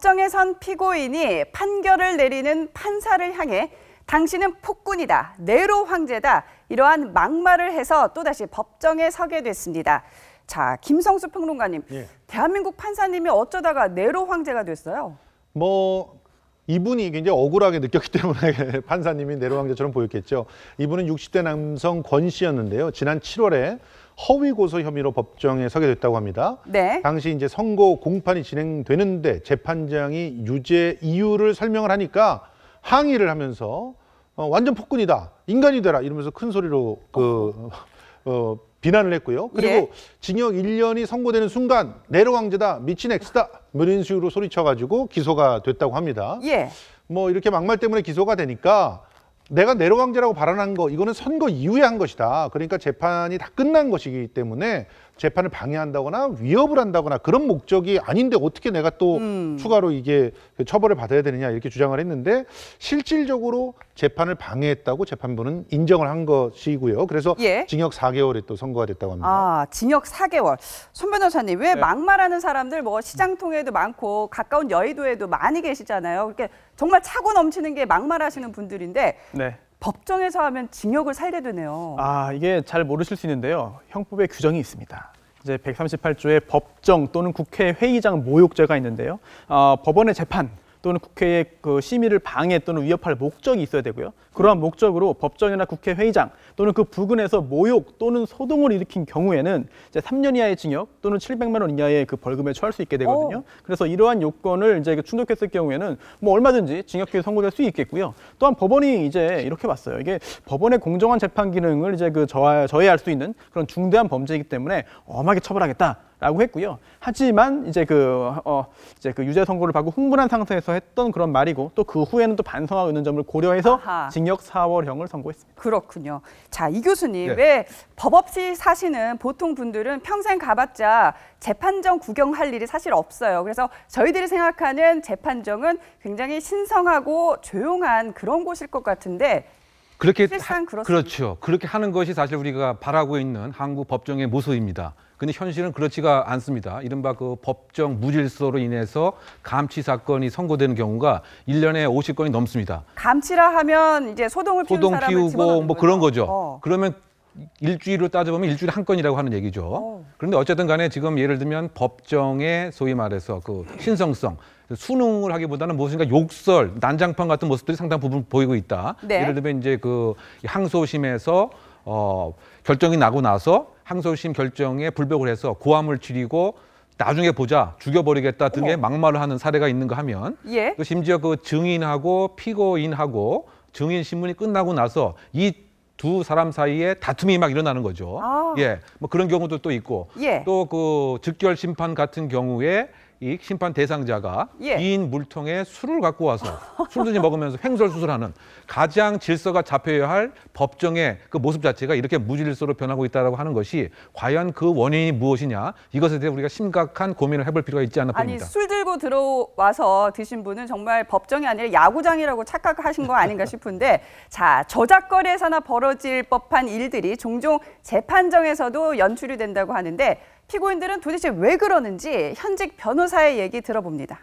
법정에선 피고인이 판결을 내리는 판사를 향해 당신은 폭군이다, 네로 황제다 이러한 막말을 해서 또다시 법정에 서게 됐습니다. 자, 김성수 평론가님, 예. 대한민국 판사님이 어쩌다가 네로 황제가 됐어요? 뭐 이분이 굉장히 억울하게 느꼈기 때문에 판사님이 네로 황제처럼 보였겠죠. 이분은 60대 남성 권 씨였는데요. 지난 7월에 허위 고소 혐의로 법정에 서게 됐다고 합니다. 네. 당시 이제 선고 공판이 진행되는데 재판장이 유죄 이유를 설명을 하니까 항의를 하면서 어, 완전 폭군이다, 인간이 되라 이러면서 큰 소리로 그 어, 비난을 했고요. 그리고 예. 징역 1년이 선고되는 순간 내로 강제다 미친 엑스다 뭐 이런 식으로 소리쳐가지고 기소가 됐다고 합니다. 예. 뭐 이렇게 막말 때문에 기소가 되니까 내가 내로강제라고 발언한 거 이거는 선거 이후에 한 것이다. 그러니까 재판이 다 끝난 것이기 때문에 재판을 방해한다거나 위협을 한다거나 그런 목적이 아닌데 어떻게 내가 또 음. 추가로 이게 그 처벌을 받아야 되느냐 이렇게 주장을 했는데 실질적으로 재판을 방해했다고 재판부는 인정을 한 것이고요. 그래서 예. 징역 4개월이또 선고가 됐다고 합니다. 아, 징역 4개월. 손 변호사님, 왜 네. 막말하는 사람들 뭐 시장 통에도 많고 가까운 여의도에도 많이 계시잖아요. 그러니 정말 차고 넘치는 게 막말하시는 분들인데 네. 법정에서 하면 징역을 살게 되네요. 아, 이게 잘 모르실 수 있는데요. 형법에 규정이 있습니다. 이제 138조의 법정 또는 국회 회의장 모욕죄가 있는데요. 어, 법원의 재판 또는 국회의 그 심의를 방해 또는 위협할 목적이 있어야 되고요. 그러한 목적으로 법정이나 국회 회의장 또는 그 부근에서 모욕 또는 소동을 일으킨 경우에는 이제 3년 이하의 징역 또는 700만 원 이하의 그 벌금에 처할 수 있게 되거든요. 오. 그래서 이러한 요건을 이제 충족했을 경우에는 뭐 얼마든지 징역형이 선고될 수 있겠고요. 또한 법원이 이제 이렇게 봤어요. 이게 법원의 공정한 재판 기능을 이제 그 저하, 저해할 수 있는 그런 중대한 범죄이기 때문에 엄하게 처벌하겠다. 라고 했고요. 하지만 이제 그, 어, 이제 그 유죄 선고를 받고 흥분한 상태에서 했던 그런 말이고 또 그 후에는 또 반성하고 있는 점을 고려해서 아하. 징역 4월형을 선고했습니다. 그렇군요. 자, 이 교수님, 네. 왜법 없이 사시는 보통 분들은 평생 가봤자 재판정 구경할 일이 사실 없어요. 그래서 저희들이 생각하는 재판정은 굉장히 신성하고 조용한 그런 곳일 것 같은데 그렇게 하, 그렇죠. 그렇게 하는 것이 사실 우리가 바라고 있는 한국 법정의 모습입니다. 근데 현실은 그렇지가 않습니다. 이른바 그 법정 무질서로 인해서 감치 사건이 선고되는 경우가 1년에5 0 건이 넘습니다. 감치라 하면 이제 소동을 피우는 소동 피우고 뭐거예 그런 거죠. 어. 그러면 일주일로 따져보면 일주일에 한 건이라고 하는 얘기죠. 어. 그런데 어쨌든 간에 지금 예를 들면 법정의 소위 말해서 그 신성성, 수능을 하기보다는 무엇인가 욕설, 난장판 같은 모습들이 상당 부분 보이고 있다. 네. 예를 들면 이제 그 항소심에서 어, 결정이 나고 나서 항소심 결정에 불복을 해서 고함을 치리고 나중에 보자 죽여버리겠다 등의 어머. 막말을 하는 사례가 있는가 하면 예. 또 심지어 그 증인하고 피고인하고 증인 신문이 끝나고 나서 이두 사람 사이에 다툼이 막 일어나는 거죠. 아. 예, 뭐 그런 경우도 또 있고 예. 또그 즉결 심판 같은 경우에 이 심판 대상자가 예. 인 물통에 술을 갖고 와서 술든지 먹으면서 횡설수설하는 가장 질서가 잡혀야 할 법정의 그 모습 자체가 이렇게 무질서로 변하고 있다라고 하는 것이 과연 그 원인이 무엇이냐 이것에 대해 우리가 심각한 고민을 해볼 필요가 있지 않나 봅니다. 아니 술 들고 들어와서 드신 분은 정말 법정이 아니라 야구장이라고 착각하신 거 아닌가 싶은데 자 저작거래에서나 벌어질 법한 일들이 종종 재판정에서도 연출이 된다고 하는데 피고인들은 도대체 왜 그러는지 현직 변호사의 얘기 들어봅니다.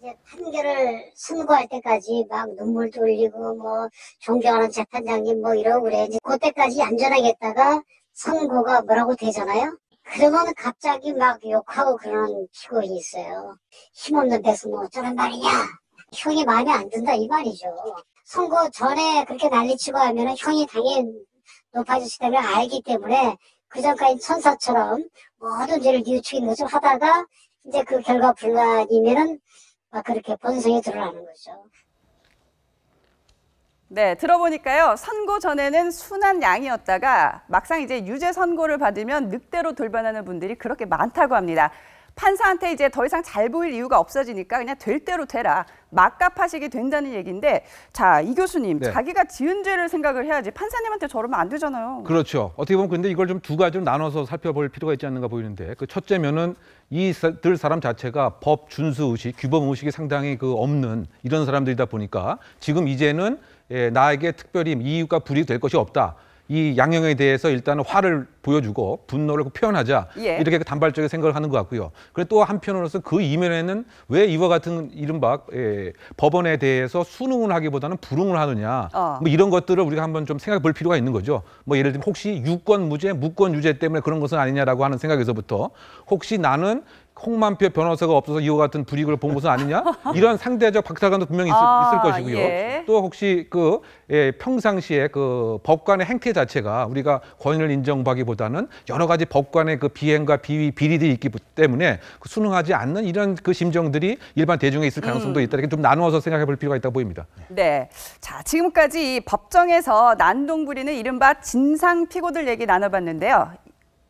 이제 판결을 선고할 때까지 막 눈물 돌리고 뭐 존경하는 재판장님 뭐 이러고 그래. 이제 그때까지 안전하게 다가 선고가 뭐라고 되잖아요. 그러면 갑자기 막 욕하고 그런 피고인이 있어요. 힘없는 배수 뭐 어쩌란 말이냐. 형이 마음에 안 든다 이 말이죠. 선고 전에 그렇게 난리치고 하면 형이 당연히 높아질 때를 알기 때문에 그 전까지 천사처럼 모든 죄를 뉘우치기것조 하다가 이제 그 결과 불만이면은 막 그렇게 본성이 드러나는 거죠. 네, 들어보니까요. 선고 전에는 순한 양이었다가 막상 이제 유죄 선고를 받으면 늑대로 돌변하는 분들이 그렇게 많다고 합니다. 판사한테 이제 더 이상 잘 보일 이유가 없어지니까 그냥 될 대로 되라. 막가파식이 된다는 얘기인데 자, 이 교수님 네. 자기가 지은 죄를 생각을 해야지 판사님한테 저러면 안 되잖아요. 그렇죠. 어떻게 보면 근데 이걸 좀 두 가지로 나눠서 살펴볼 필요가 있지 않는가 보이는데 그 첫째면은 이들 사람 자체가 법 준수 의식, 규범 의식이 상당히 그 없는 이런 사람들이다 보니까 지금 이제는 예, 나에게 특별히 이유가 불이될 것이 없다. 이 양형에 대해서 일단은 화를 보여주고 분노를 표현하자 예. 이렇게 단발적인 생각을 하는 것 같고요. 그리고 또 한편으로서 그 이면에는 왜 이와 같은 이른바 예, 법원에 대해서 수능을 하기보다는 불응을 하느냐 어. 뭐 이런 것들을 우리가 한번 좀 생각해 볼 필요가 있는 거죠. 뭐 예를 들면 혹시 유권 무죄, 무권 유죄 때문에 그런 것은 아니냐라고 하는 생각에서부터 혹시 나는 홍만표 변호사가 없어서 이와 같은 불이익을 본 것은 아니냐 이런 상대적 박탈감도 분명히 있, 아, 있을, 것이고요. 예. 또 혹시 그 예, 평상시에 그 법관의 행태 자체가 우리가 권위를 인정받기보다는 여러 가지 법관의 그 비행과 비위 비리들이 있기 때문에 그 순응하지 않는 이런 그 심정들이 일반 대중에 있을 가능성도 음. 있다 이렇게 좀 나누어서 생각해 볼 필요가 있다 고 보입니다. 네, 자 지금까지 법정에서 난동 부리는 이른바 진상 피고들 얘기 나눠봤는데요.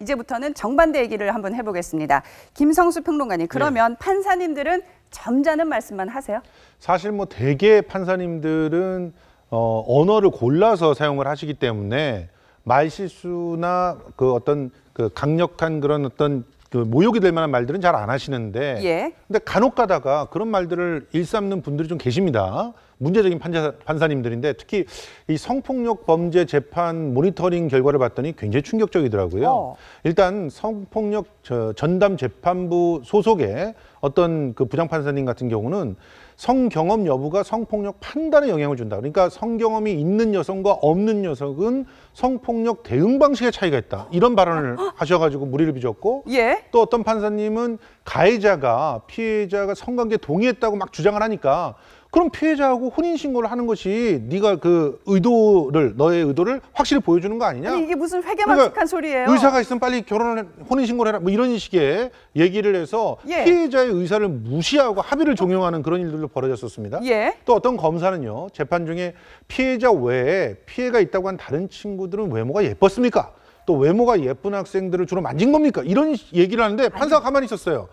이제부터는 정반대 얘기를 한번 해보겠습니다. 김성수 평론가님, 네. 그러면 네. 판사님들은 점잖은 말씀만 하세요? 사실 뭐 대개 판사님들은 어, 언어를 골라서 사용을 하시기 때문에 말실수나 그 어떤 그 강력한 그런 어떤 그 모욕이 될 만한 말들은 잘 안 하시는데 예. 근데 간혹 가다가 그런 말들을 일삼는 분들이 좀 계십니다. 문제적인 판사, 판사님들인데 특히 이 성폭력 범죄 재판 모니터링 결과를 봤더니 굉장히 충격적이더라고요. 어. 일단 성폭력 저, 전담 재판부 소속의 어떤 그 부장 판사님 같은 경우는 성경험 여부가 성폭력 판단에 영향을 준다. 그러니까 성경험이 있는 여성과 없는 여성은 성폭력 대응 방식의 차이가 있다. 이런 발언을 하셔가지고 무리를 빚었고 예? 또 어떤 판사님은 가해자가 피해자가 성관계 동의했다고 막 주장을 하니까 그럼 피해자하고 혼인 신고를 하는 것이 네가 그 의도를 너의 의도를 확실히 보여주는 거 아니냐? 아니, 이게 무슨 회계망측한 그러니까 소리예요? 의사가 있으면 빨리 결혼을 혼인 신고를 해라 뭐 이런 식의 얘기를 해서 예. 피해자의 의사를 무시하고 합의를 종용하는 그런 일들도 벌어졌었습니다. 예. 또 어떤 검사는요 재판 중에 피해자 외에 피해가 있다고 한 다른 친구들은 외모가 예뻤습니까? 또 외모가 예쁜 학생들을 주로 만진 겁니까? 이런 얘기를 하는데 판사가 가만히 있었어요.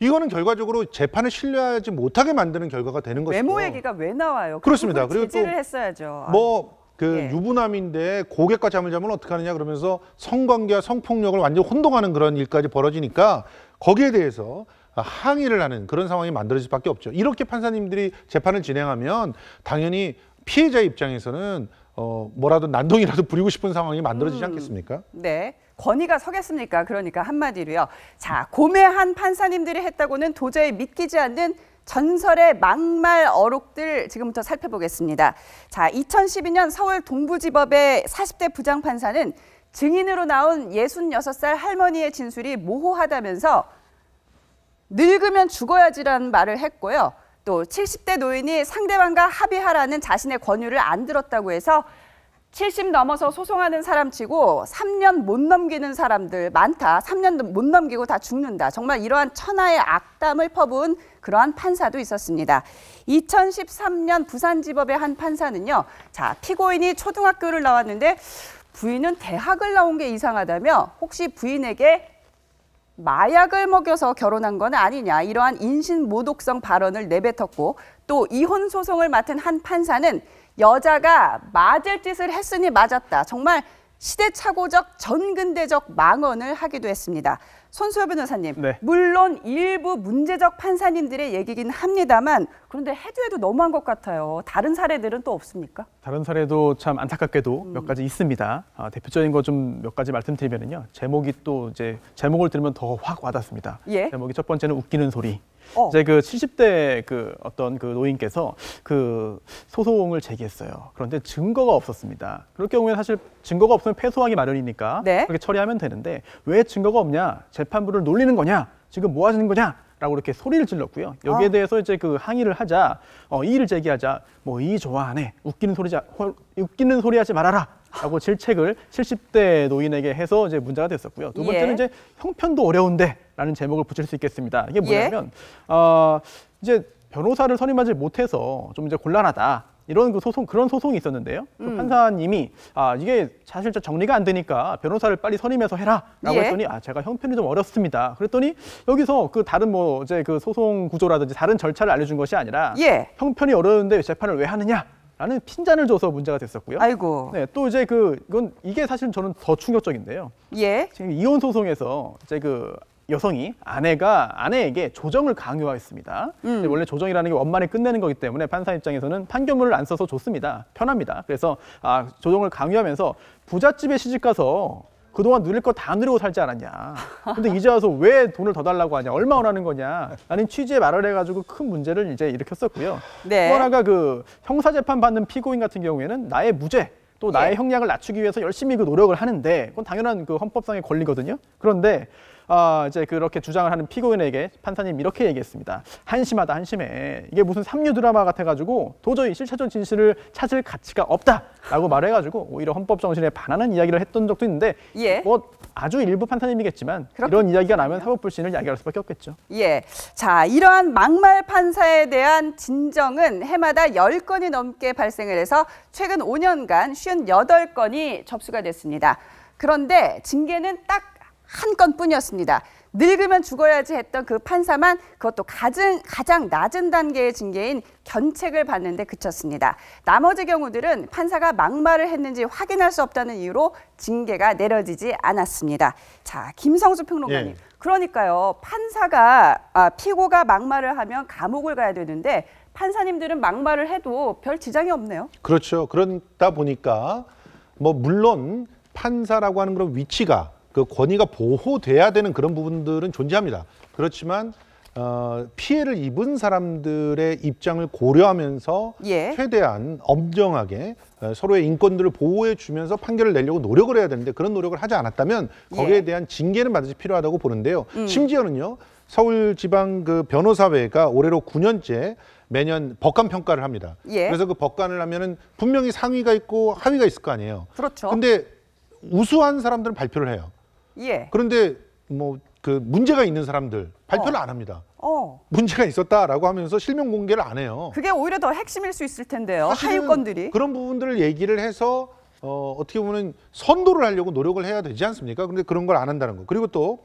이거는 결과적으로 재판에 신뢰하지 못하게 만드는 결과가 되는 것이죠. 메모 얘기가 왜 나와요? 그렇습니다. 그리고 또 했어야죠. 뭐그 아, 예. 유부남인데 고객과 잠을 자면 어떻게 하느냐 그러면서 성관계와 성폭력을 완전히 혼동하는 그런 일까지 벌어지니까 거기에 대해서 항의를 하는 그런 상황이 만들어질 수밖에 없죠. 이렇게 판사님들이 재판을 진행하면 당연히 피해자 입장에서는 어, 뭐라도 난동이라도 부리고 싶은 상황이 만들어지지 음. 않겠습니까? 네. 권위가 서겠습니까? 그러니까 한마디로요. 자, 고매한 판사님들이 했다고는 도저히 믿기지 않는 전설의 막말 어록들 지금부터 살펴보겠습니다. 자, 2012년 서울 동부지법의 40대 부장판사는 증인으로 나온 66살 할머니의 진술이 모호하다면서 늙으면 죽어야지라는 말을 했고요. 또 70대 노인이 상대방과 합의하라는 자신의 권유를 안 들었다고 해서 70 넘어서 소송하는 사람 치고 3년 못 넘기는 사람들 많다. 3년 도못 넘기고 다 죽는다. 정말 이러한 천하의 악담을 퍼부은 그러한 판사도 있었습니다. 2013년 부산지법의 한 판사는요. 자, 피고인이 초등학교를 나왔는데 부인은 대학을 나온 게 이상하다며 혹시 부인에게 마약을 먹여서 결혼한 건 아니냐 이러한 인신 모독성 발언을 내뱉었고 또 이혼 소송을 맡은 한 판사는 여자가 맞을 짓을 했으니 맞았다. 정말 시대착오적 전근대적 망언을 하기도 했습니다. 손수호 변호사님, 네. 물론 일부 문제적 판사님들의 얘기긴 합니다만 그런데 해도 해도 너무한 것 같아요. 다른 사례들은 또 없습니까? 다른 사례도 참 안타깝게도 음. 몇 가지 있습니다. 아, 대표적인 거좀몇 가지 말씀드리면요. 제목이 또 이제 제목을 들으면 더 확 와닿습니다. 예? 제목이 첫 번째는 웃기는 소리. 어. 이제 그 70대 그 어떤 그 노인께서 그 소송을 제기했어요. 그런데 증거가 없었습니다. 그럴 경우에 사실 증거가 없으면 패소하기 마련이니까 네. 그렇게 처리하면 되는데 왜 증거가 없냐? 재판부를 놀리는 거냐? 지금 뭐 하시는 거냐? 라고 이렇게 소리를 질렀고요. 여기에 아. 대해서 이제 그 항의를 하자, 어, 이의를 제기하자, 뭐 이의 좋아 하네 웃기는 소리 자, 웃기는 소리 하지 말아라. 라고 질책을 70대 노인에게 해서 이제 문제가 됐었고요. 두 번째는 예. 이제 형편도 어려운데 라는 제목을 붙일 수 있겠습니다. 이게 예. 뭐냐면, 예. 어, 이제 변호사를 선임하지 못해서 좀 이제 곤란하다. 이런 그 소송 그런 소송이 있었는데요. 그 음. 그 판사님이 아 이게 사실 저 정리가 안 되니까 변호사를 빨리 선임해서 해라라고 예. 했더니 아 제가 형편이 좀 어렵습니다. 그랬더니 여기서 그 다른 뭐 이제 그 소송 구조라든지 다른 절차를 알려준 것이 아니라 예. 형편이 어려운데 재판을 왜 하느냐 라는 핀잔을 줘서 문제가 됐었고요. 아이고. 네, 또 이제 그 이건 이게 사실 저는 더 충격적인데요. 예. 지금 이혼 소송에서 이제 그 여성이 아내가 아내에게 조정을 강요하였습니다. 음. 원래 조정이라는 게 원만히 끝내는 거기 때문에 판사 입장에서는 판결문을 안 써서 좋습니다. 편합니다. 그래서 아, 조정을 강요하면서 부잣집에 시집가서 그동안 누릴 거 다 누리고 살지 않았냐. 근데 이제 와서 왜 돈을 더 달라고 하냐. 얼마 원하는 거냐. 라는 취지의 말을 해가지고 큰 문제를 이제 일으켰었고요. 네. 또 하나가 그 형사재판 받는 피고인 같은 경우에는 나의 무죄. 또 나의 예. 형량을 낮추기 위해서 열심히 그 노력을 하는데 그건 당연한 그 헌법상의 권리거든요. 그런데 아, 이제 그렇게 주장을 하는 피고인에게 판사님 이렇게 얘기했습니다. 한심하다 한심해. 이게 무슨 삼류 드라마 같아가지고 도저히 실체적 진실을 찾을 가치가 없다라고 말해가지고 오히려 헌법 정신에 반하는 이야기를 했던 적도 있는데 예. 뭐 아주 일부 판사님이겠지만 그렇군요. 이런 이야기가 나면 사법불신을 이야기할 수밖에 없겠죠. 예, 자 이러한 막말 판사에 대한 진정은 해마다 열건이 넘게 발생을 해서 최근 5년간 58건이 접수가 됐습니다. 그런데 징계는 딱한 건뿐이었습니다. 늙으면 죽어야지 했던 그 판사만 그것도 가장, 가장 낮은 단계의 징계인 견책을 받는데 그쳤습니다. 나머지 경우들은 판사가 막말을 했는지 확인할 수 없다는 이유로 징계가 내려지지 않았습니다. 자, 김성수 평론가님. 예. 그러니까요. 판사가 아, 피고가 막말을 하면 감옥을 가야 되는데 판사님들은 막말을 해도 별 지장이 없네요. 그렇죠. 그러다 보니까 뭐 물론 판사라고 하는 그런 위치가 그 권위가 보호돼야 되는 그런 부분들은 존재합니다. 그렇지만 어, 피해를 입은 사람들의 입장을 고려하면서 예. 최대한 엄정하게 어, 서로의 인권들을 보호해 주면서 판결을 내려고 노력을 해야 되는데 그런 노력을 하지 않았다면 거기에 예. 대한 징계는 반드시 필요하다고 보는데요. 음. 심지어는요. 서울지방 그 변호사회가 올해로 9년째 매년 법관 평가를 합니다. 예. 그래서 그 법관을 하면은 분명히 상위가 있고 하위가 있을 거 아니에요. 그렇죠. 근데 우수한 사람들은 발표를 해요. 예. 그런데 뭐 그 문제가 있는 사람들 발표를 어. 안 합니다. 어. 문제가 있었다라고 하면서 실명 공개를 안 해요. 그게 오히려 더 핵심일 수 있을 텐데요. 하유권들이 그런 부분들을 얘기를 해서 어, 어떻게 보면 선도를 하려고 노력을 해야 되지 않습니까? 그런데 그런 걸 안 한다는 거. 그리고 또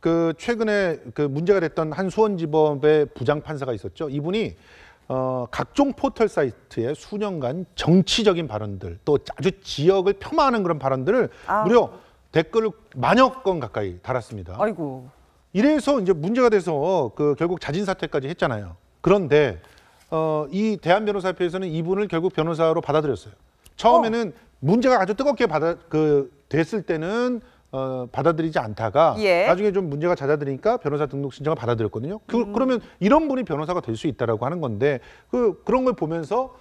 그 최근에 그 문제가 됐던 한 수원지법의 부장 판사가 있었죠. 이분이 어, 각종 포털 사이트에 수년간 정치적인 발언들 또 아주 지역을 폄하하는 그런 발언들을 아. 무려 댓글을 만여 건 가까이 달았습니다. 아이고. 이래서 이제 문제가 돼서 그 결국 자진 사퇴까지 했잖아요. 그런데 어, 이 대한 변호사협회에서는 이분을 결국 변호사로 받아들였어요. 처음에는 어. 문제가 아주 뜨겁게 받아 그 됐을 때는 어, 받아들이지 않다가 예. 나중에 좀 문제가 잦아드니까 변호사 등록 신청을 받아들였거든요. 그, 음. 그러면 이런 분이 변호사가 될 수 있다라고 하는 건데 그 그런 걸 보면서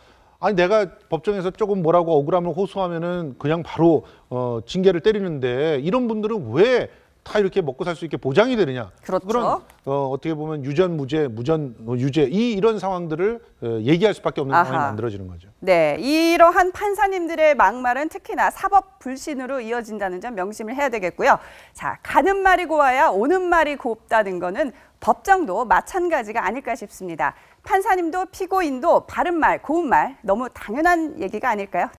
아니 내가 법정에서 조금 뭐라고 억울함을 호소하면은 그냥 바로 어, 징계를 때리는데 이런 분들은 왜 다 이렇게 먹고 살 수 있게 보장이 되느냐 그렇죠. 그런 어, 어떻게 보면 유전 무죄 무전 어, 유죄 이 이런 상황들을 어, 얘기할 수밖에 없는 아하. 상황이 만들어지는 거죠. 네, 이러한 판사님들의 막말은 특히나 사법 불신으로 이어진다는 점 명심을 해야 되겠고요. 자, 가는 말이 고와야 오는 말이 곱다는 거는 법정도 마찬가지가 아닐까 싶습니다. 판사님도 피고인도 바른 말, 고운 말 너무 당연한 얘기가 아닐까요?